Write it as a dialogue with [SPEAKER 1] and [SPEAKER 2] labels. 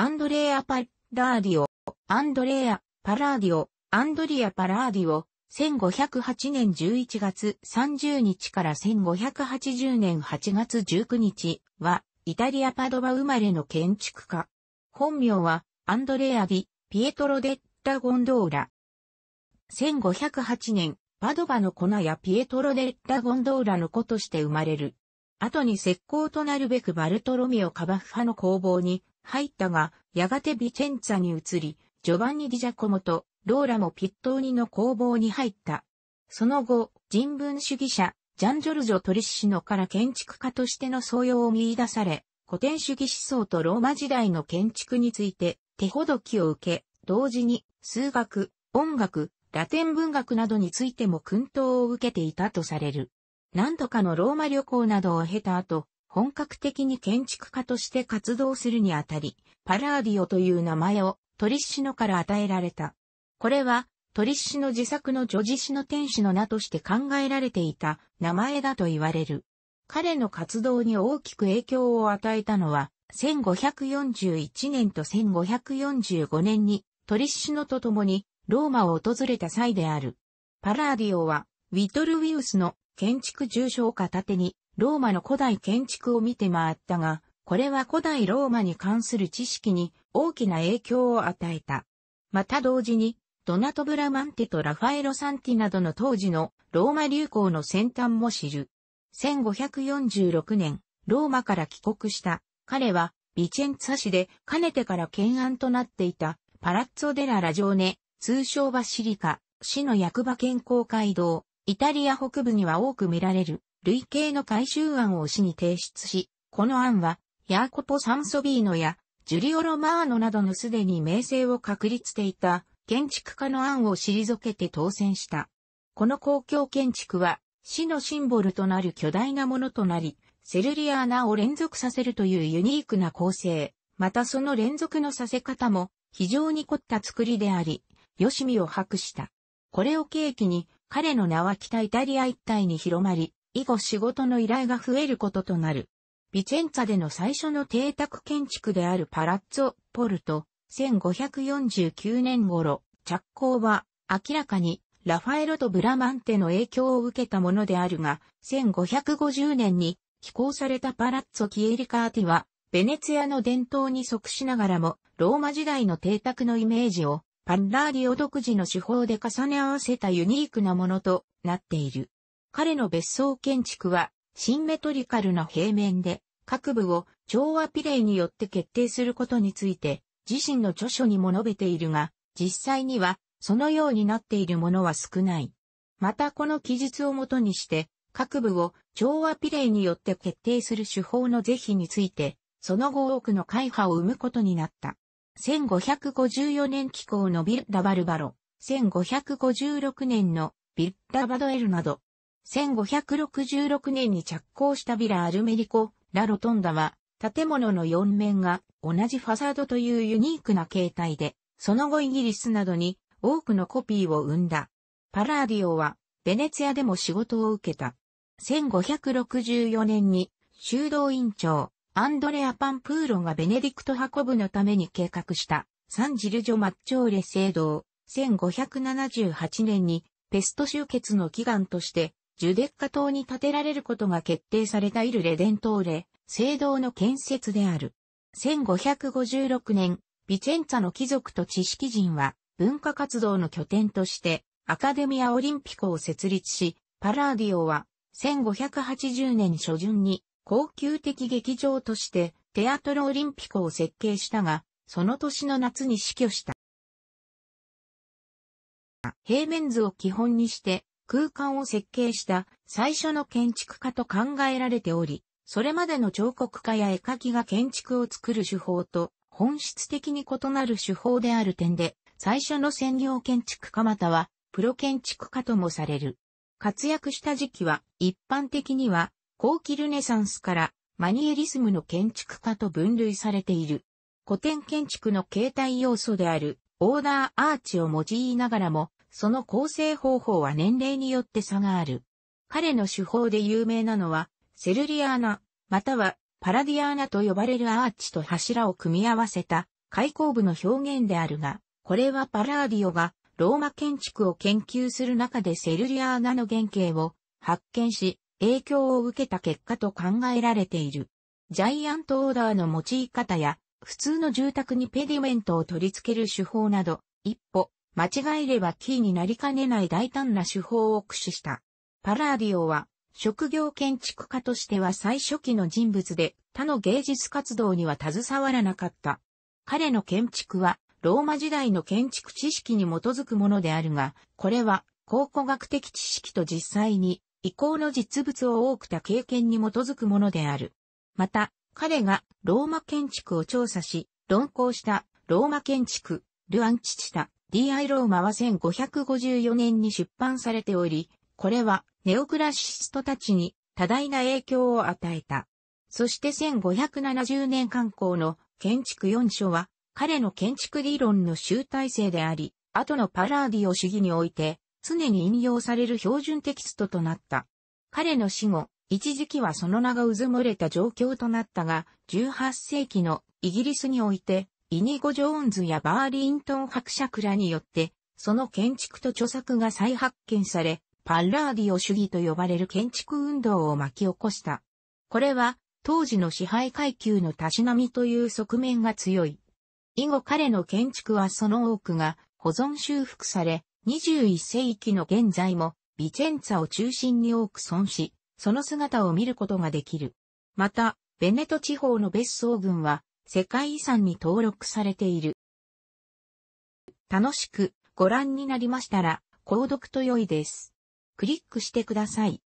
[SPEAKER 1] アンドレア・パラーディオ、アンドレア・パラーディオ、アンドリア・パラーディオ、1508年11月30日から1580年8月19日は、イタリア・パドバ生まれの建築家。本名は、アンドレア・ディ・ピエトロ・デッタ・ゴンドーラ。1508年、パドバの粉やピエトロ・デッタ・ゴンドーラの子として生まれる。後に石膏となるべくバルトロミオ・カバッファの工房に入ったが、やがてビチェンツァに移り、ジョバンニ・ディジャコモとローラもピットーニの工房に入った。その後、人文主義者、ジャンジョルジョ・トリッシノから建築家としての素養を見出され、古典主義思想とローマ時代の建築について手ほどきを受け、同時に数学、音楽、ラテン文学などについても薫陶を受けていたとされる。何度かのローマ旅行などを経た後、本格的に建築家として活動するにあたり、パラーディオという名前をトリッシノから与えられた。これは、トリッシノ自作の女子詩の天使の名として考えられていた名前だと言われる。彼の活動に大きく影響を与えたのは、1541年と1545年にトリッシノと共にローマを訪れた際である。パラーディオは、ウィトルウィウスの建築重賞家盾にローマの古代建築を見て回ったが、これは古代ローマに関する知識に大きな影響を与えた。また同時に、ドナト・ブラマンテとラファエロ・サンティなどの当時のローマ流行の先端も知る。1546年、ローマから帰国した。彼は、ビチェンツァ市で、かねてから懸案となっていた、パラッツォ・デラ・ラジョーネ、通称バシリカ、市の役場健康街道、イタリア北部には多く見られる、類型の改修案を市に提出し、この案は、ヤーコポ・サンソビーノや、ジュリオ・ロマーノなどのすでに名声を確立していた建築家の案を退けて当選した。この公共建築は、市のシンボルとなる巨大なものとなり、セルリアーナを連続させるというユニークな構成、またその連続のさせ方も非常に凝った作りであり、よしみを博した。これを契機に彼の名は北イタリア一帯に広まり、以後仕事の依頼が増えることとなる。ビチェンツァでの最初の邸宅建築であるパラッツォ・ポルト、1549年頃、着工は明らかにラファエロとブラマンテの影響を受けたものであるが、1550年に寄港されたパラッツォ・キエリカーティは、ベネツィアの伝統に即しながらも、ローマ時代の邸宅のイメージを、パンラーディオ独自の手法で重ね合わせたユニークなものとなっている。彼の別荘建築はシンメトリカルな平面で、各部を調和ピレイによって決定することについて、自身の著書にも述べているが、実際にはそのようになっているものは少ない。またこの記述をもとにして、各部を調和ピレイによって決定する手法の是非について、その後多くの会派を生むことになった。1554年機構のビッダバルバロ、1556年のビッダバドエルなど、1566年に着工したビラアルメリコ・ラ・ロトンダは、建物の4面が同じファサードというユニークな形態で、その後イギリスなどに多くのコピーを生んだ。パラーディオは、ベネツィアでも仕事を受けた。1564年に、修道院長、アンドレア・パンプーロがベネディクト運ぶのために計画した、サンジルジョ・マッチョーレ聖堂、1578年に、ペスト集結の祈願として、ジュデッカ島に建てられることが決定されたイルレデントーレ、聖堂の建設である。1556年、ビチェンツァの貴族と知識人は、文化活動の拠点として、アカデミア・オリンピコを設立し、パラーディオは、1580年初旬に、高級的劇場として、テアトロ・オリンピコを設計したが、その年の夏に死去した。平面図を基本にして、空間を設計した最初の建築家と考えられており、それまでの彫刻家や絵描きが建築を作る手法と本質的に異なる手法である点で、最初の専業建築家またはプロ建築家ともされる。活躍した時期は一般的には後期ルネサンスからマニエリスムの建築家と分類されている。古典建築の形態要素であるオーダーアーチを用いながらもその構成方法は年齢によって差がある。彼の手法で有名なのは、セルリアーナ、またはパラディアーナと呼ばれるアーチと柱を組み合わせた開口部の表現であるが、これはパラーディオがローマ建築を研究する中でセルリアーナの原型を発見し、影響を受けた結果と考えられている。ジャイアントオーダーの用い方や、普通の住宅にペディメントを取り付ける手法など、一歩間違えればキーになりかねない大胆な手法を駆使した。パラーディオは、職業建築家としては最初期の人物で、他の芸術活動には携わらなかった。彼の建築は、ローマ時代の建築知識に基づくものであるが、これは考古学的知識と実際に移行の実物を多くた経験に基づくものである。また、彼がローマ建築を調査し、論考したローマ建築、ルアンチチタ、DI ローマは1554年に出版されており、これはネオクラシストたちに多大な影響を与えた。そして1570年刊行の建築4書は彼の建築理論の集大成であり、後のパラーディオ主義において常に引用される標準テキストとなった。彼の死後、一時期はその名が渦漏れた状況となったが、18世紀のイギリスにおいてイニゴ・ジョーンズやバーリントン伯爵らによって、その建築と著作が再発見され、パッラーディオ主義と呼ばれる建築運動を巻き起こした。これは、当時の支配階級のたしなみという側面が強い。以後彼の建築はその多くが保存修復され、21世紀の現在もビチェンツァを中心に多く損し、その姿を見ることができる。また、ベネト地方の別荘群は世界遺産に登録されている。楽しくご覧になりましたら、購読と良いです。クリックしてください。